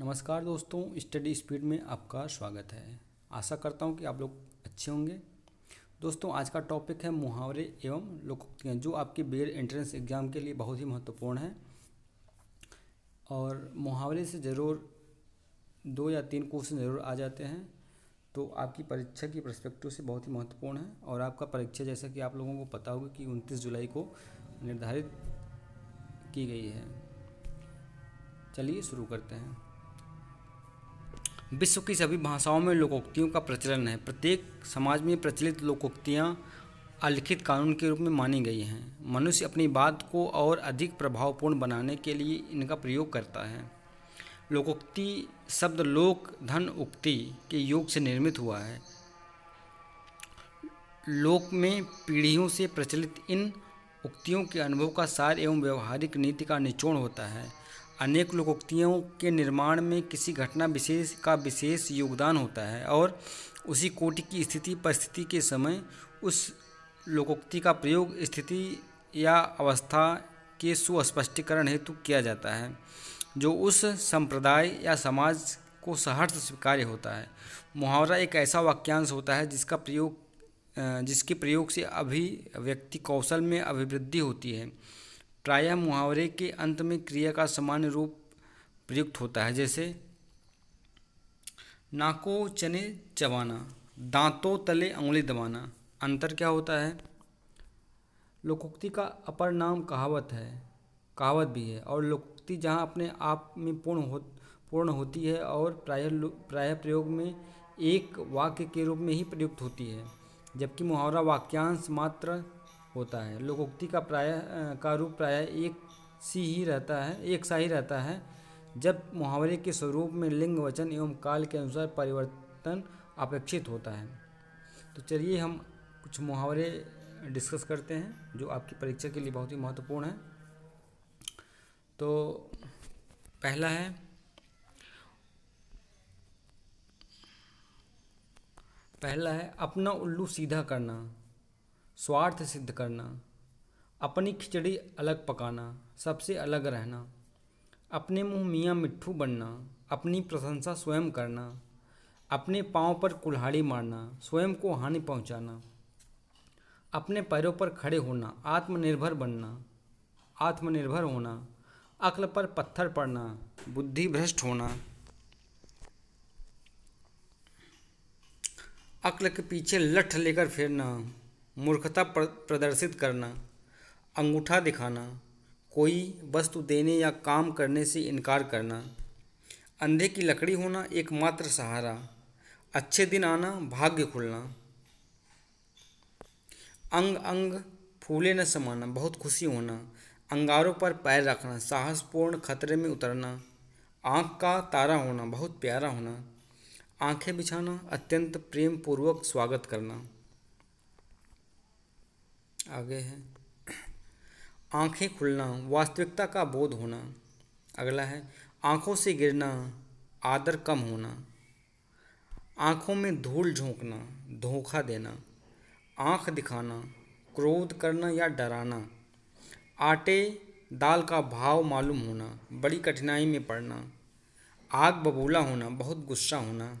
नमस्कार दोस्तों study speed में आपका स्वागत है आशा करता हूँ कि आप लोग अच्छे होंगे दोस्तों आज का टॉपिक है मुहावरे एवं लोकोक्तियाँ जो आपके बेयर एंट्रेंस एग्ज़ाम के लिए बहुत ही महत्वपूर्ण है और मुहावरे से ज़रूर दो या तीन क्वेश्चन ज़रूर आ जाते हैं तो आपकी परीक्षा की परस्पेक्टिव से बहुत ही महत्वपूर्ण है और आपका परीक्षा जैसा कि आप लोगों को पता होगा कि उनतीस जुलाई को निर्धारित की गई है चलिए शुरू करते हैं विश्व की सभी भाषाओं में लोकोक्तियों का प्रचलन है प्रत्येक समाज में प्रचलित लोकोक्तियाँ अलिखित कानून के रूप में मानी गई हैं मनुष्य अपनी बात को और अधिक प्रभावपूर्ण बनाने के लिए इनका प्रयोग करता है लोकोक्ति शब्द लोक धन उक्ति के योग से निर्मित हुआ है लोक में पीढ़ियों से प्रचलित इन उक्तियों के अनुभव का सार एवं व्यवहारिक नीति का निचोड़ होता है अनेक लोकोक्तियों के निर्माण में किसी घटना विशेष का विशेष योगदान होता है और उसी कोटि की स्थिति परिस्थिति के समय उस लोकोक्ति का प्रयोग स्थिति या अवस्था के सुस्पष्टीकरण हेतु किया जाता है जो उस संप्रदाय या समाज को सहर्ष स्वीकार्य होता है मुहावरा एक ऐसा वाक्यांश होता है जिसका प्रयोग जिसके प्रयोग से अभिव्यक्ति कौशल में अभिवृद्धि होती है प्रायः मुहावरे के अंत में क्रिया का सामान्य रूप प्रयुक्त होता है जैसे नाको चने चबाना दांतों तले उंगली दबाना अंतर क्या होता है लोकोक्ति का अपर नाम कहावत है कहावत भी है और लोकोक्ति जहाँ अपने आप में पूर्ण हो पूर्ण होती है और प्राय प्राय प्रयोग में एक वाक्य के रूप में ही प्रयुक्त होती है जबकि मुहावरा वाक्यांश मात्र होता है लोकोक्ति का प्राय का रूप प्राय एक सी ही रहता है एक सा ही रहता है जब मुहावरे के स्वरूप में लिंग वचन एवं काल के अनुसार परिवर्तन अपेक्षित होता है तो चलिए हम कुछ मुहावरे डिस्कस करते हैं जो आपकी परीक्षा के लिए बहुत ही महत्वपूर्ण है तो पहला है पहला है अपना उल्लू सीधा करना स्वार्थ सिद्ध करना अपनी खिचड़ी अलग पकाना सबसे अलग रहना अपने मुंह मियाँ मिट्ठू बनना अपनी प्रशंसा स्वयं करना अपने पाँव पर कुल्हाड़ी मारना स्वयं को हानि पहुँचाना अपने पैरों पर खड़े होना आत्मनिर्भर बनना आत्मनिर्भर होना अक्ल पर पत्थर पड़ना बुद्धि भ्रष्ट होना अक्ल के पीछे लठ लेकर फिरना मूर्खता प्रदर्शित करना अंगूठा दिखाना कोई वस्तु देने या काम करने से इनकार करना अंधे की लकड़ी होना एकमात्र सहारा अच्छे दिन आना भाग्य खुलना अंग अंग फूले न समाना बहुत खुशी होना अंगारों पर पैर रखना साहसपूर्ण खतरे में उतरना आँख का तारा होना बहुत प्यारा होना आंखें बिछाना अत्यंत प्रेम पूर्वक स्वागत करना आगे है आंखें खुलना वास्तविकता का बोध होना अगला है आंखों से गिरना आदर कम होना आंखों में धूल झोंकना धोखा देना आंख दिखाना क्रोध करना या डराना आटे दाल का भाव मालूम होना बड़ी कठिनाई में पड़ना आग बबूला होना बहुत गुस्सा होना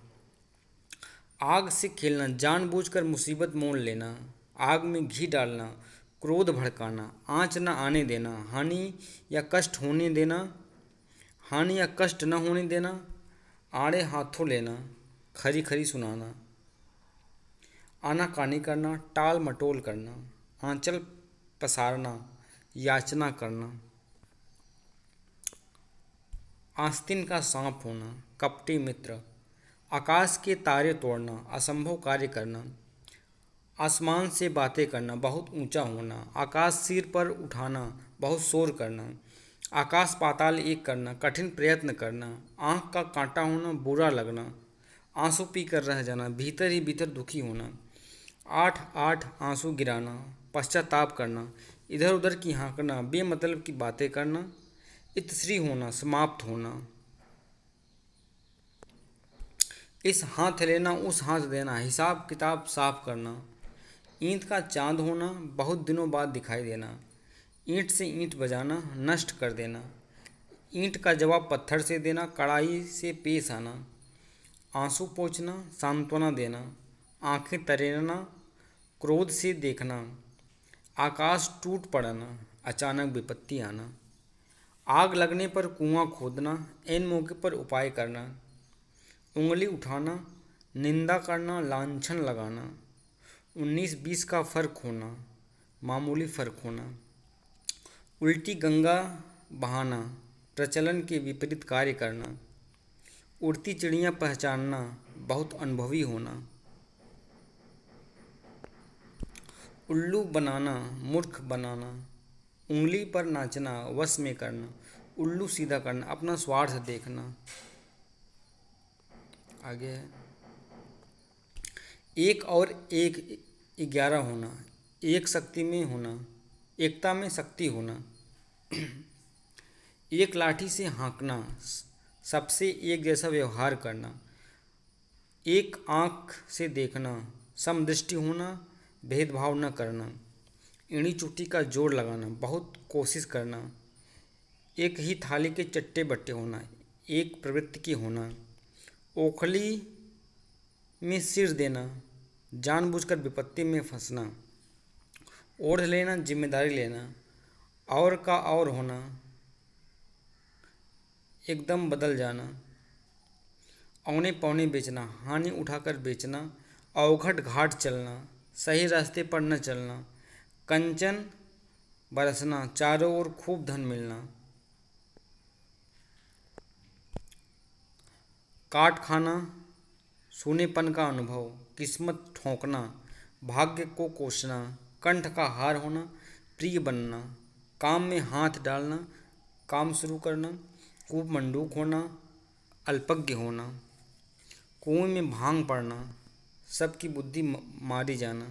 आग से खेलना जानबूझकर मुसीबत मोल लेना आग में घी डालना क्रोध भड़काना आँच न आने देना हानि या कष्ट होने देना हानि या कष्ट न होने देना आड़े हाथों लेना खरी खरी सुनाना आनाकानी करना टाल मटोल करना आंचल पसारना याचना करना आस्तिन का सांप होना कपटी मित्र आकाश के तारे तोड़ना असंभव कार्य करना आसमान से बातें करना बहुत ऊंचा होना आकाश सिर पर उठाना बहुत शोर करना आकाश पाताल एक करना कठिन प्रयत्न करना आँख का कांटा होना बुरा लगना आंसू पीकर रह जाना भीतर ही भीतर दुखी होना आठ आठ आंसू गिराना पश्चाताप करना इधर उधर की हाँकना बेमतलब की बातें करना इतश्री होना समाप्त होना इस हाथ लेना उस हाथ देना हिसाब किताब साफ करना ईंट का चांद होना बहुत दिनों बाद दिखाई देना ईंट से ईंट बजाना नष्ट कर देना ईंट का जवाब पत्थर से देना कड़ाई से पेश आना आंसू पोछना सांत्वना देना आंखें तरेरना क्रोध से देखना आकाश टूट पड़ना अचानक विपत्ति आना आग लगने पर कुआं खोदना इन मौके पर उपाय करना उंगली उठाना निंदा करना लांछन लगाना उन्नीस बीस का फ़र्क होना मामूली फ़र्क होना उल्टी गंगा बहाना प्रचलन के विपरीत कार्य करना उड़ती चिड़िया पहचानना बहुत अनुभवी होना उल्लू बनाना मूर्ख बनाना उंगली पर नाचना वश में करना उल्लू सीधा करना अपना स्वार्थ देखना आगे है एक और एक ग्यारह होना एक शक्ति में होना एकता में शक्ति होना एक लाठी से हाँकना सबसे एक जैसा व्यवहार करना एक आँख से देखना समदृष्टि होना भेदभाव न करना इणी चुट्टी का जोड़ लगाना बहुत कोशिश करना एक ही थाली के चट्टे बट्टे होना एक प्रवृत्ति की होना ओखली में सिर देना जानबूझकर विपत्ति में फंसना ओढ़ लेना जिम्मेदारी लेना और का और होना एकदम बदल जाना औने पौने बेचना हानि उठाकर बेचना अवघट घाट चलना सही रास्ते पर न चलना कंचन बरसना चारों ओर खूब धन मिलना काट खाना सूनेपन का अनुभव किस्मत ठोंकना भाग्य को कोसना कंठ का हार होना प्रिय बनना काम में हाथ डालना काम शुरू करना कूप मंडूक होना अल्पज्ञ होना कुएं में भांग पड़ना सबकी बुद्धि मारी जाना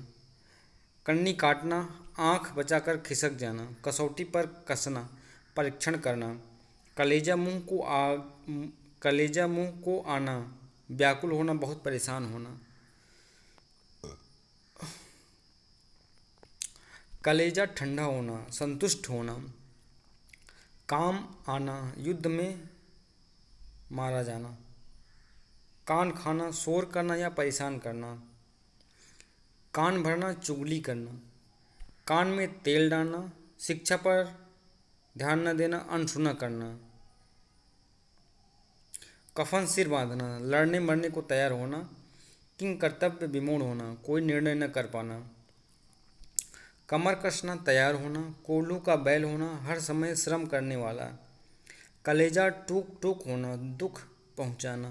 कन्नी काटना आँख बचाकर खिसक जाना कसौटी पर कसना परीक्षण करना कलेजा मुंह को आ कलेजा मुंह को आना व्याकुल होना बहुत परेशान होना कलेजा ठंडा होना संतुष्ट होना काम आना युद्ध में मारा जाना कान खाना शोर करना या परेशान करना कान भरना चुगली करना कान में तेल डालना शिक्षा पर ध्यान न देना अनसुना करना कफन सिर बांधना लड़ने मरने को तैयार होना किंग कर्तव्य विमोड़ होना कोई निर्णय न कर पाना कमर कसना तैयार होना कोल्लू का बैल होना हर समय श्रम करने वाला कलेजा टूक टूक होना दुख पहुंचाना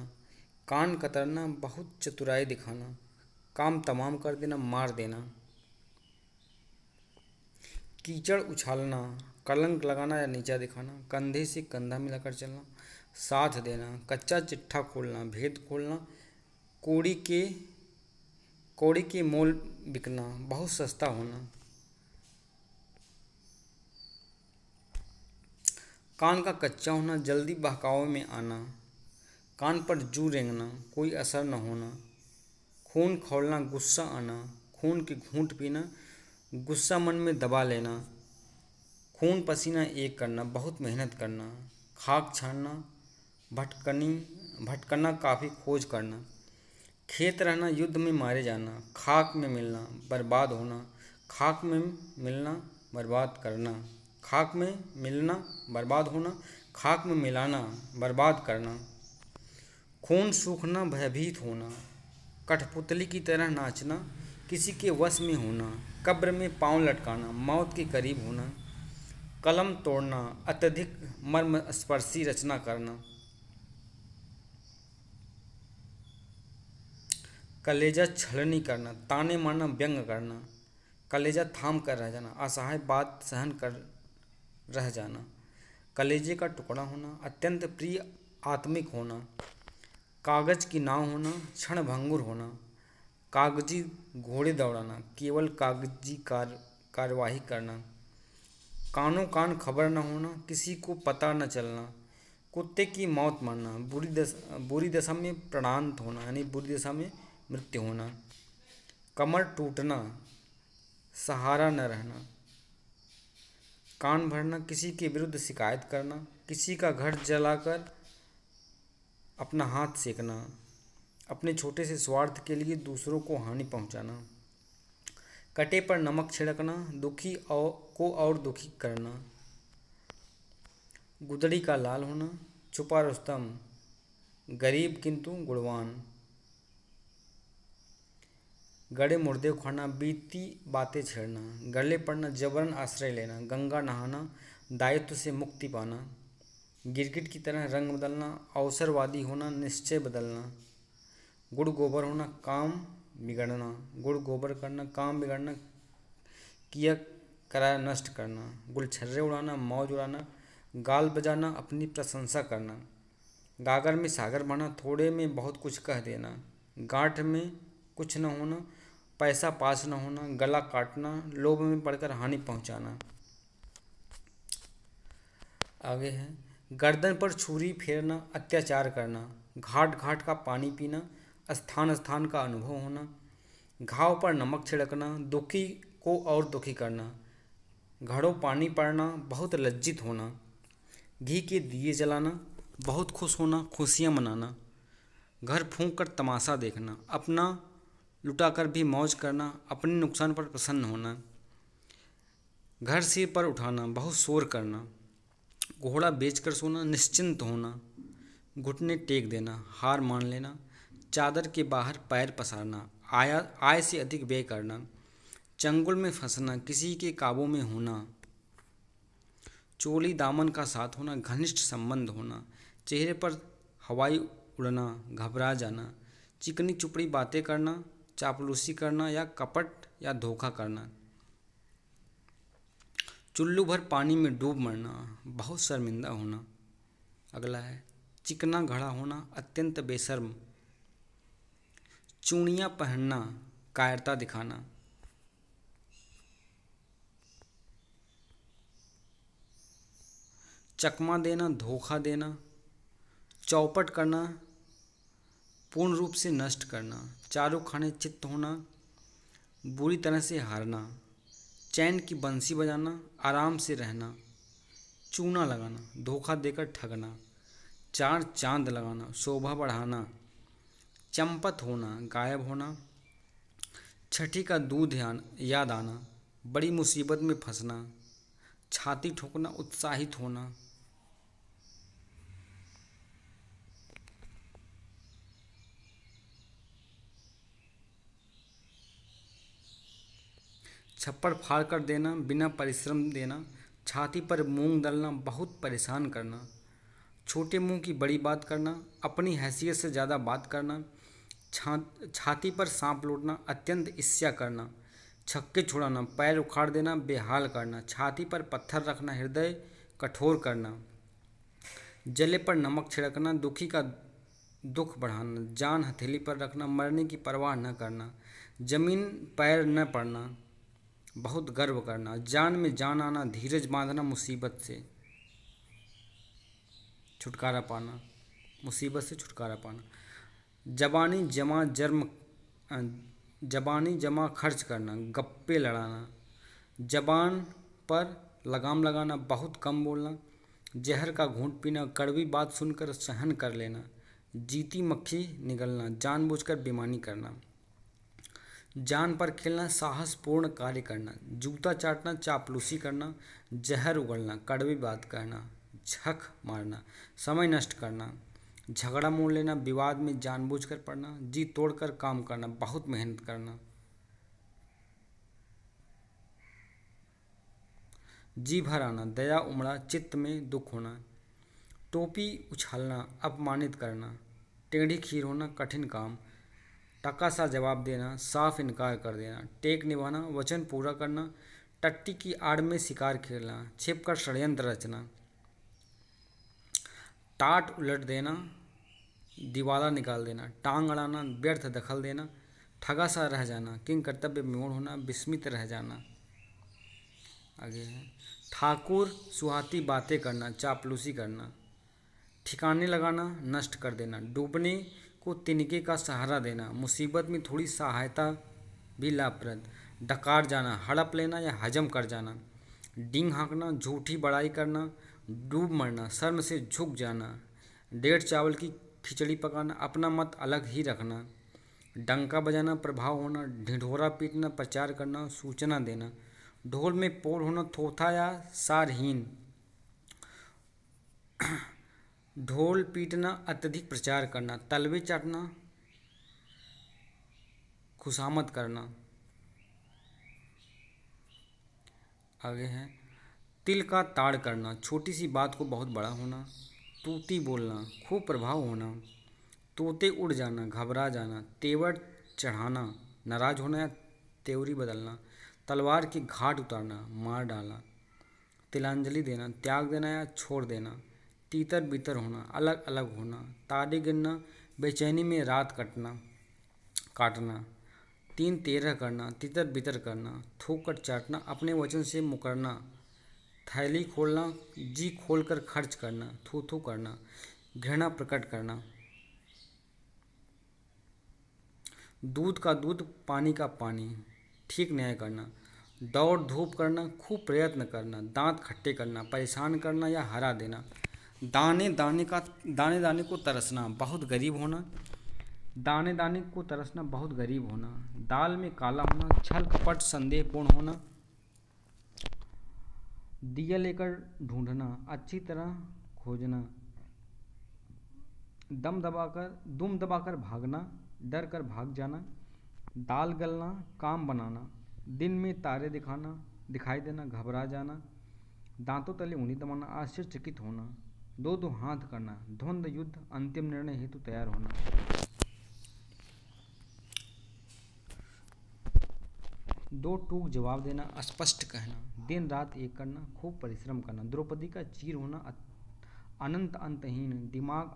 कान कतरना बहुत चतुराई दिखाना काम तमाम कर देना मार देना कीचड़ उछालना कलंक लगाना या नीचा दिखाना कंधे से कंधा मिलाकर चलना साथ देना कच्चा चिट्ठा खोलना भेद खोलना कोड़ी के कोड़ी के मोल बिकना बहुत सस्ता होना कान का कच्चा होना जल्दी बहकावे में आना कान पर जू रेंगना कोई असर न होना खून खौलना गुस्सा आना खून की घूंट पीना गुस्सा मन में दबा लेना खून पसीना एक करना बहुत मेहनत करना खाक छानना भटकनी भटकना काफ़ी खोज करना खेत रहना युद्ध में मारे जाना खाक में मिलना बर्बाद होना खाक में मिलना बर्बाद करना खाक में मिलना बर्बाद होना खाक में मिलाना बर्बाद करना खून सूखना भयभीत होना कठपुतली की तरह नाचना किसी के वश में होना कब्र में पांव लटकाना मौत के करीब होना कलम तोड़ना अत्यधिक मर्म स्पर्शी रचना करना कलेजा छलनी करना ताने मारना व्यंग करना कलेजा थाम कर रह जाना असहाय बात सहन कर रह जाना कलेजे का टुकड़ा होना अत्यंत प्रिय आत्मिक होना कागज़ की नाव होना क्षण भंगुर होना कागजी घोड़े दौड़ाना केवल कागजी कार कार्यवाही करना कानों कान खबर न होना किसी को पता न चलना कुत्ते की मौत मरना बुरी दशा बुरी दशा में प्रणांत होना यानी बुरी दशा में मृत्यु होना कमर टूटना सहारा न रहना कान भरना किसी के विरुद्ध शिकायत करना किसी का घर जलाकर अपना हाथ सेकना अपने छोटे से स्वार्थ के लिए दूसरों को हानि पहुंचाना कटे पर नमक छिड़कना दुखी और को और दुखी करना गुदड़ी का लाल होना छुपा रुस्तम गरीब किंतु गुणवान गड़े मुर्दे उखाड़ना बीती बातें छेड़ना गले पड़ना जबरन आश्रय लेना गंगा नहाना दायित्व से मुक्ति पाना गिरगिट की तरह रंग बदलना अवसरवादी होना निश्चय बदलना गुड़ गोबर होना काम बिगड़ना गुड़ गोबर करना काम बिगड़ना किया कराया नष्ट करना छर्रे उड़ाना मौज उड़ाना गाल बजाना अपनी प्रशंसा करना गागर में सागर बना थोड़े में बहुत कुछ कह देना गांठ में कुछ न होना पैसा पास न होना गला काटना लोभ में पड़कर हानि पहुंचाना आगे है गर्दन पर छुरी फेरना अत्याचार करना घाट घाट का पानी पीना स्थान स्थान का अनुभव होना घाव पर नमक छिड़कना दुखी को और दुखी करना घड़ों पानी पड़ना बहुत लज्जित होना घी के दिए जलाना बहुत खुश होना खुशियाँ मनाना घर फूंक कर तमाशा देखना अपना लुटा कर भी मौज करना अपने नुकसान पर प्रसन्न होना घर सिर पर उठाना बहुत शोर करना घोड़ा बेचकर सोना निश्चिंत होना घुटने टेक देना हार मान लेना चादर के बाहर पैर पसारना आया आय से अधिक व्यय करना चंगुल में फंसना किसी के काबू में होना चोली दामन का साथ होना घनिष्ठ संबंध होना चेहरे पर हवाई उड़ना घबरा जाना चिकनी चुपड़ी बातें करना चापलूसी करना या कपट या धोखा करना चुल्लू भर पानी में डूब मरना बहुत शर्मिंदा होना अगला है चिकना घड़ा होना अत्यंत बेशर्म चूड़ियाँ पहनना कायरता दिखाना चकमा देना धोखा देना चौपट करना पूर्ण रूप से नष्ट करना चारों खाने चित्त होना बुरी तरह से हारना चैन की बंसी बजाना आराम से रहना चूना लगाना धोखा देकर ठगना चार चांद लगाना शोभा बढ़ाना चंपत होना गायब होना छठी का दूध याद आना बड़ी मुसीबत में फंसना छाती ठोकना उत्साहित होना छप्पर फाड़ कर देना बिना परिश्रम देना छाती पर मूंग दलना बहुत परेशान करना छोटे मुंह की बड़ी बात करना अपनी हैसियत से ज़्यादा बात करना छा छाती पर सांप लौटना अत्यंत ईर्ष्या करना छक्के छुड़ाना पैर उखाड़ देना बेहाल करना छाती पर पत्थर रखना हृदय कठोर करना जले पर नमक छिड़कना दुखी का दुख बढ़ाना जान हथेली पर रखना मरने की परवाह न करना ज़मीन पैर न पड़ना बहुत गर्व करना जान में जान आना धीरज बांधना मुसीबत से छुटकारा पाना मुसीबत से छुटकारा पाना जबानी जमा जर्म जबानी जमा खर्च करना गप्पे लड़ाना जबान पर लगाम लगाना बहुत कम बोलना जहर का घूंट पीना कड़वी बात सुनकर सहन कर लेना जीती मक्खी निगलना जानबूझकर बेमानी करना जान पर खेलना साहसपूर्ण कार्य करना जूता चाटना चापलूसी करना जहर उगलना कड़वी बात कहना झक मारना समय नष्ट करना झगड़ा मोड़ लेना विवाद में जानबूझकर पड़ना जी तोड़कर काम करना बहुत मेहनत करना जी भर आना दया उमड़ा चित्त में दुख होना टोपी उछालना अपमानित करना टेढ़ी खीर होना कठिन काम टका सा जवाब देना साफ इनकार कर देना टेक निभाना वचन पूरा करना टट्टी की आड़ में शिकार खेलना छिप कर षडयंत्र रचना टाट उलट देना दीवाला निकाल देना टांग अड़ाना व्यर्थ दखल देना ठगा सा रह जाना किंग कर्तव्य मोड़ होना विस्मित रह जाना आगे है ठाकुर सुहाती बातें करना चापलूसी करना ठिकाने लगाना नष्ट कर देना डूबने को तिनके का सहारा देना मुसीबत में थोड़ी सहायता भी लाभप्रद डकार जाना हड़प लेना या हजम कर जाना डिंग हाँकना झूठी बड़ाई करना डूब मरना शर्म से झुक जाना डेढ़ चावल की खिचड़ी पकाना अपना मत अलग ही रखना डंका बजाना प्रभाव होना ढिढोरा पीटना प्रचार करना सूचना देना ढोल में पोल होना थोथा या सारहीन ढोल पीटना अत्यधिक प्रचार करना तलवे चाटना खुशामद करना आगे है तिल का ताड़ करना छोटी सी बात को बहुत बड़ा होना तूती बोलना खूब प्रभाव होना तोते उड़ जाना घबरा जाना तेवर चढ़ाना नाराज होना या तेवरी बदलना तलवार की घाट उतारना मार डालना तिलांजलि देना त्याग देना या छोड़ देना तीतर बीतर होना अलग अलग होना तारे गिरना बेचैनी में रात कटना काटना तीन तेरह करना तितर बितर करना थूक कर चाटना अपने वचन से मुकरना थैली खोलना जी खोल कर खर्च करना थू थू करना घृणा प्रकट करना दूध का दूध पानी का पानी ठीक न्याय करना दौड़ धूप करना खूब प्रयत्न करना दांत खट्टे करना परेशान करना या हरा देना दाने दाने का दाने दाने को तरसना बहुत गरीब होना दाने दाने को तरसना बहुत गरीब होना दाल में काला होना छल कपट संदेहपूर्ण होना दिया लेकर ढूंढना अच्छी तरह खोजना दम दबाकर दुम दबाकर भागना डर कर भाग जाना दाल गलना काम बनाना दिन में तारे दिखाना दिखाई देना घबरा जाना दांतों तले ऊनी दबाना आश्चर्यचकित होना दो दो हाथ करना द्वंद युद्ध अंतिम निर्णय हेतु तैयार होना दो टूक जवाब देना स्पष्ट कहना दिन रात एक करना खूब परिश्रम करना द्रौपदी का चीर होना अनंत अंतहीन दिमाग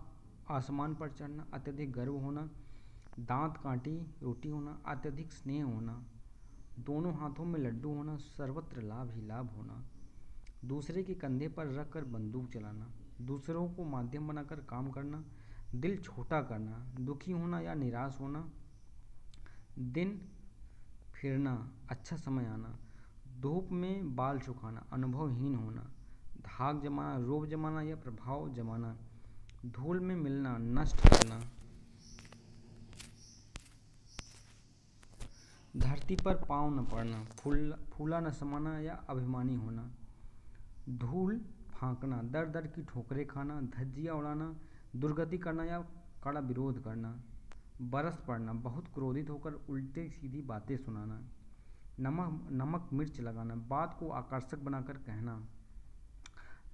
आसमान पर चढ़ना अत्यधिक गर्व होना दांत कांटी रोटी होना अत्यधिक स्नेह होना दोनों हाथों में लड्डू होना सर्वत्र लाभ ही लाभ होना दूसरे के कंधे पर रखकर बंदूक चलाना दूसरों को माध्यम बनाकर काम करना दिल छोटा करना दुखी होना या निराश होना दिन फिरना अच्छा समय आना धूप में बाल सुखाना अनुभवहीन होना धाक जमाना रोब जमाना या प्रभाव जमाना धूल में मिलना नष्ट करना धरती पर पाँव न पड़ना फूल फूला न समाना या अभिमानी होना धूल हाँकना दर दर की ठोकरें खाना धज्जियाँ उड़ाना दुर्गति करना या कड़ा विरोध करना बरस पड़ना बहुत क्रोधित होकर उल्टे सीधी बातें सुनाना नमक नमक मिर्च लगाना बात को आकर्षक बनाकर कहना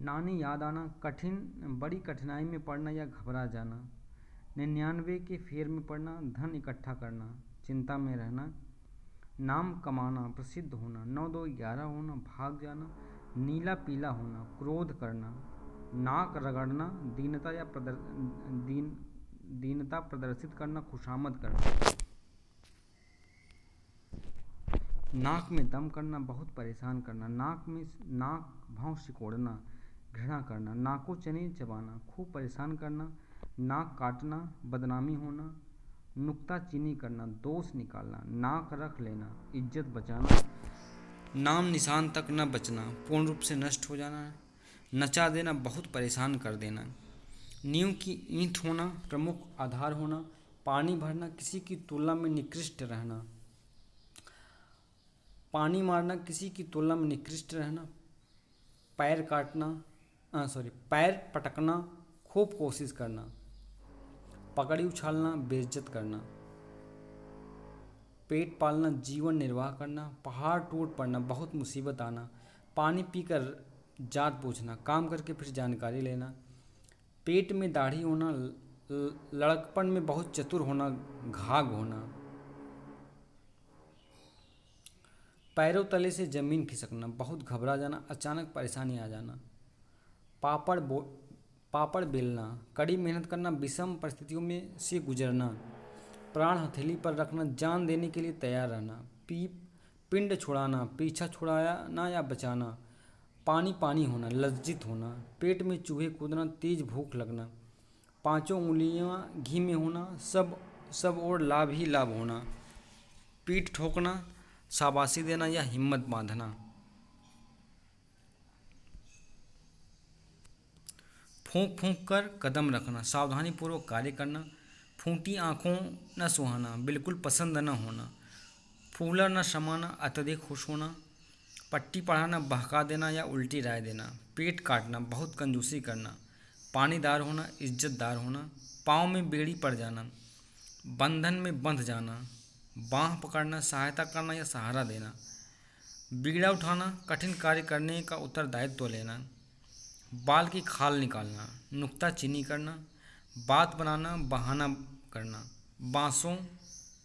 नानी याद आना कठिन बड़ी कठिनाई में पड़ना या घबरा जाना निन्यानवे के फेर में पड़ना धन इकट्ठा करना चिंता में रहना नाम कमाना प्रसिद्ध होना नौ दो ग्यारह होना भाग जाना नीला पीला होना क्रोध करना नाक रगड़ना दीनता या प्रदर दीन दीनता प्रदर्शित करना खुशामद करना नाक में दम करना बहुत परेशान करना नाक में नाक भाव सिकोड़ना घृणा करना नाको चने चबाना खूब परेशान करना नाक काटना बदनामी होना नुकता चीनी करना दोष निकालना नाक रख लेना इज्जत बचाना नाम निशान तक न बचना पूर्ण रूप से नष्ट हो जाना नचा देना बहुत परेशान कर देना नींव की ईंट होना प्रमुख आधार होना पानी भरना किसी की तुलना में निकृष्ट रहना पानी मारना किसी की तुलना में निकृष्ट रहना पैर काटना सॉरी पैर पटकना खूब कोशिश करना पकड़ी उछालना बेइज्जत करना पेट पालना जीवन निर्वाह करना पहाड़ टूट पड़ना बहुत मुसीबत आना पानी पीकर जात पूछना काम करके फिर जानकारी लेना पेट में दाढ़ी होना लड़कपन में बहुत चतुर होना घाघ होना पैरों तले से ज़मीन खिसकना बहुत घबरा जाना अचानक परेशानी आ जाना पापड़ बो पापड़ बेलना कड़ी मेहनत करना विषम परिस्थितियों में से गुजरना प्राण हथेली पर रखना जान देने के लिए तैयार रहना पीप पिंड छुड़ाना पीछा छुड़ाना या बचाना पानी पानी होना लज्जित होना पेट में चूहे कूदना तेज भूख लगना पांचों उंगलियां घी में होना सब सब और लाभ ही लाभ होना पीठ ठोकना शाबाशी देना या हिम्मत बांधना फूंक फूंक कर कदम रखना सावधानीपूर्वक कार्य करना फूटी आँखों न सुहाना बिल्कुल पसंद न होना फूला न समाना अत्यधिक खुश होना पट्टी पढ़ाना बहका देना या उल्टी राय देना पेट काटना बहुत कंजूसी करना पानीदार होना इज्जतदार होना पाँव में बेड़ी पड़ जाना बंधन में बंध जाना बाँह पकड़ना सहायता करना या सहारा देना बीड़ा उठाना कठिन कार्य करने का उत्तरदायित्व तो लेना बाल की खाल निकालना नुकता चीनी करना बात बनाना बहाना करना बांसों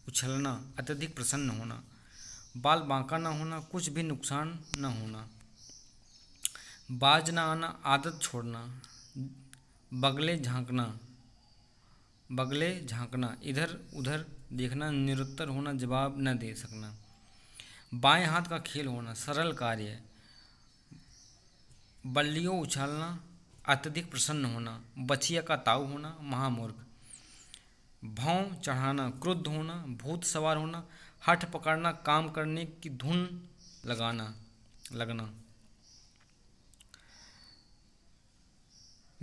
उछलना अत्यधिक प्रसन्न होना बाल बांका न होना कुछ भी नुकसान न होना बाज न आना आदत छोड़ना बगले झांकना बगले झांकना इधर उधर देखना निरुत्तर होना जवाब न दे सकना बाएं हाथ का खेल होना सरल कार्य बल्लियों उछालना अत्यधिक प्रसन्न होना बछिया का ताऊ होना महामूर्ख भाव चढ़ाना क्रुद्ध होना भूत सवार होना हठ पकड़ना काम करने की धुन लगाना लगना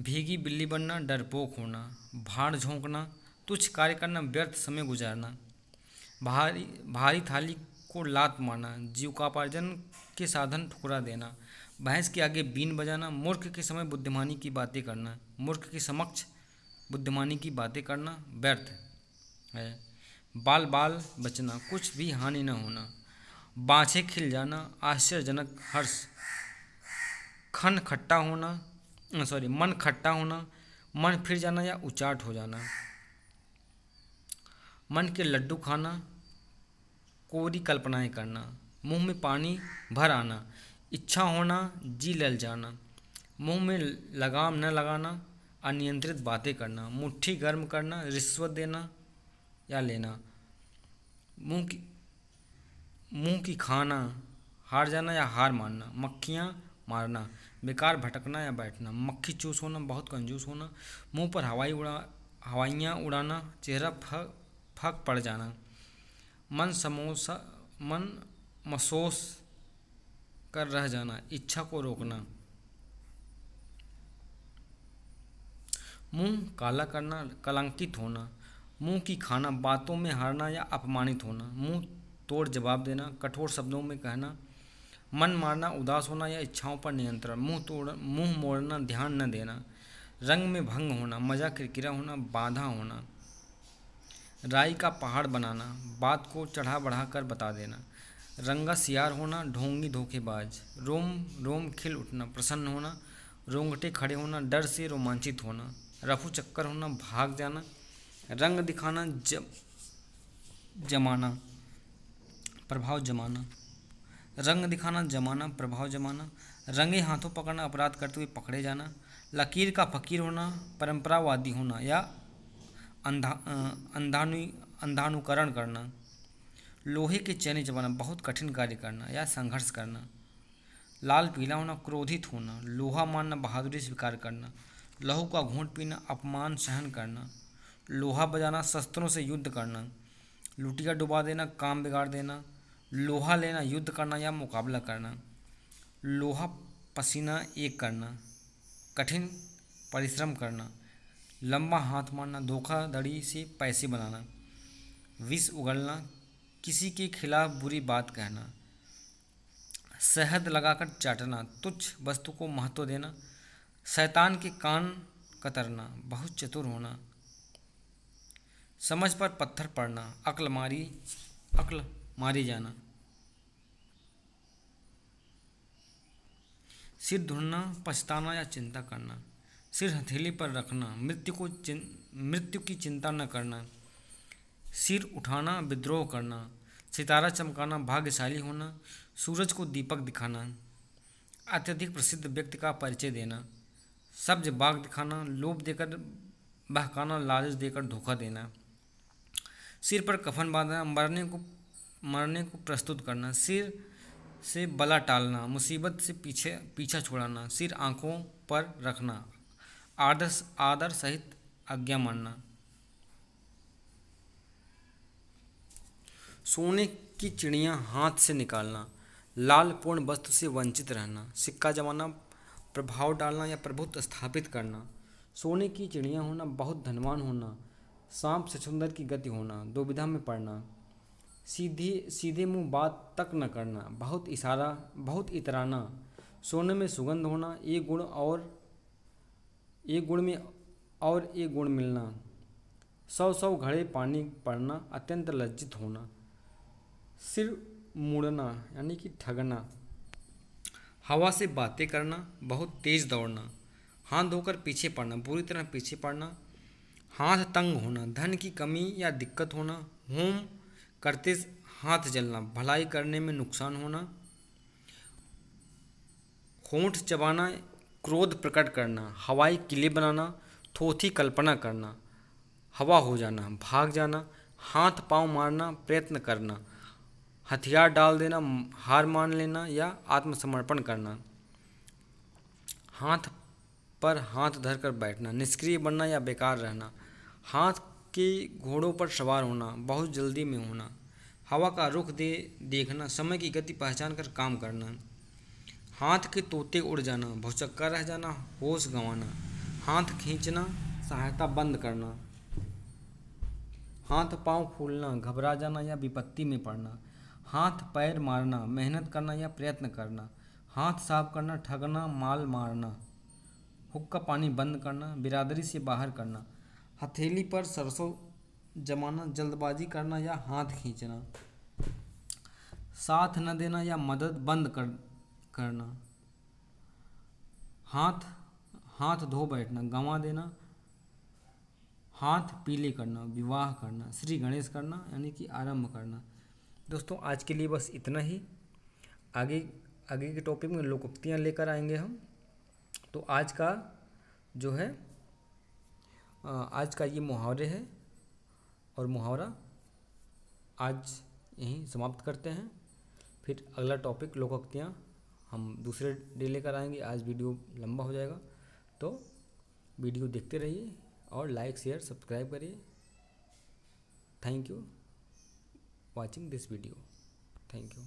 भीगी बिल्ली बनना डरपोक होना भाड़ झोंकना तुच्छ कार्य करना व्यर्थ समय गुजारना भारी भारी थाली को लात मारना जीविकापार्जन के साधन ठुकरा देना भैंस के आगे बीन बजाना मूर्ख के समय बुद्धिमानी की बातें करना मूर्ख के समक्ष बुद्धिमानी की बातें करना व्यर्थ है बाल बाल बचना कुछ भी हानि न होना बाछे खिल जाना आश्चर्यजनक हर्ष खन खट्टा होना सॉरी मन खट्टा होना मन फिर जाना या उचाट हो जाना मन के लड्डू खाना कोरी कल्पनाएं करना मुंह में पानी भर आना इच्छा होना जी लल जाना मुंह में लगाम न लगाना अनियंत्रित बातें करना मुट्ठी गर्म करना रिश्वत देना या लेना मुंह की मुंह की खाना हार जाना या हार मानना मक्खियाँ मारना बेकार भटकना या बैठना मक्खी चूस होना बहुत कंजूस होना मुंह पर हवाई उड़ा हवाइयाँ उड़ाना चेहरा फक फक पड़ जाना मन समोसा मन मसोस कर रह जाना इच्छा को रोकना मुंह काला करना कलंकित होना मुंह की खाना बातों में हारना या अपमानित होना मुंह तोड़ जवाब देना कठोर शब्दों में कहना मन मारना उदास होना या इच्छाओं पर नियंत्रण मुंह तोड़ मुंह मोड़ना ध्यान न देना रंग में भंग होना मजा किरकिरा होना बाधा होना राई का पहाड़ बनाना बात को चढ़ा बढ़ा कर बता देना रंगा सियार होना ढोंगी धोखेबाज रोम रोम खिल उठना प्रसन्न होना रोंगटे खड़े होना डर से रोमांचित होना रफू चक्कर होना भाग जाना रंग दिखाना जब जमाना प्रभाव जमाना रंग दिखाना जमाना प्रभाव जमाना रंगे हाथों पकड़ना अपराध करते हुए पकड़े जाना लकीर का फकीर होना परंपरावादी होना या अंधा अंधानु अंधानुकरण करना लोहे के चने चबाना बहुत कठिन कार्य करना या संघर्ष करना लाल पीला होना क्रोधित होना लोहा मानना बहादुरी स्वीकार करना लहू का घूट पीना अपमान सहन करना लोहा बजाना शस्त्रों से युद्ध करना लुटिया डुबा देना काम बिगाड़ देना लोहा लेना युद्ध करना या मुकाबला करना लोहा पसीना एक करना कठिन परिश्रम करना लंबा हाथ मारना धोखाधड़ी से पैसे बनाना विष उगलना किसी के खिलाफ बुरी बात कहना शहद लगाकर चाटना तुच्छ वस्तु को महत्व देना शैतान के कान कतरना बहुत चतुर होना समझ पर पत्थर पड़ना अक्ल मारी अक्ल मारी जाना सिर ढूंढना पछताना या चिंता करना सिर हथेली पर रखना मृत्यु को मृत्यु की चिंता न करना सिर उठाना विद्रोह करना सितारा चमकाना भाग्यशाली होना सूरज को दीपक दिखाना अत्यधिक प्रसिद्ध व्यक्ति का परिचय देना सब्ज बाग दिखाना लोभ देकर बहकाना लालच देकर धोखा देना सिर पर कफन बांधना मरने को मरने को प्रस्तुत करना सिर से बला टालना मुसीबत से पीछे पीछा छुड़ाना सिर आंखों पर रखना आदर्श आदर सहित आज्ञा मानना सोने की चिड़िया हाथ से निकालना लाल पूर्ण वस्तु से वंचित रहना सिक्का जमाना प्रभाव डालना या प्रभुत्व स्थापित करना सोने की चिड़िया होना बहुत धनवान होना सांप से सुंदर की गति होना दुविधा में पड़ना सीधे सीधे मुंह बात तक न करना बहुत इशारा बहुत इतराना सोने में सुगंध होना एक गुण और एक गुण में और एक गुण मिलना सौ सौ घड़े पानी पड़ना अत्यंत लज्जित होना सिर मुड़ना यानी कि ठगना हवा से बातें करना बहुत तेज़ दौड़ना हाथ धोकर पीछे पड़ना बुरी तरह पीछे पड़ना हाथ तंग होना धन की कमी या दिक्कत होना होम करते हाथ जलना भलाई करने में नुकसान होना होंठ चबाना क्रोध प्रकट करना हवाई किले बनाना थोथी कल्पना करना हवा हो जाना भाग जाना हाथ पांव मारना प्रयत्न करना हथियार डाल देना हार मान लेना या आत्मसमर्पण करना हाथ पर हाथ धरकर बैठना निष्क्रिय बनना या बेकार रहना हाथ के घोड़ों पर सवार होना बहुत जल्दी में होना हवा का रुख दे देखना समय की गति पहचान कर काम करना हाथ के तोते उड़ जाना भौचक्का रह जाना होश गंवाना हाथ खींचना सहायता बंद करना हाथ पांव फूलना घबरा जाना या विपत्ति में पड़ना हाथ पैर मारना मेहनत करना या प्रयत्न करना हाथ साफ करना ठगना माल मारना हुक्का पानी बंद करना बिरादरी से बाहर करना हथेली पर सरसों जमाना जल्दबाजी करना या हाथ खींचना साथ न देना या मदद बंद कर करना हाथ हाथ धो बैठना गंवा देना हाथ पीले करना विवाह करना श्री गणेश करना यानी कि आरंभ करना दोस्तों आज के लिए बस इतना ही आगे आगे के टॉपिक में लोकोक्तियाँ लेकर आएंगे हम तो आज का जो है आज का ये मुहावरे है और मुहावरा आज यहीं समाप्त करते हैं फिर अगला टॉपिक लोकोक्तियाँ हम दूसरे डे लेकर आएंगे आज वीडियो लंबा हो जाएगा तो वीडियो देखते रहिए और लाइक शेयर सब्सक्राइब करिए thank you watching this video thank you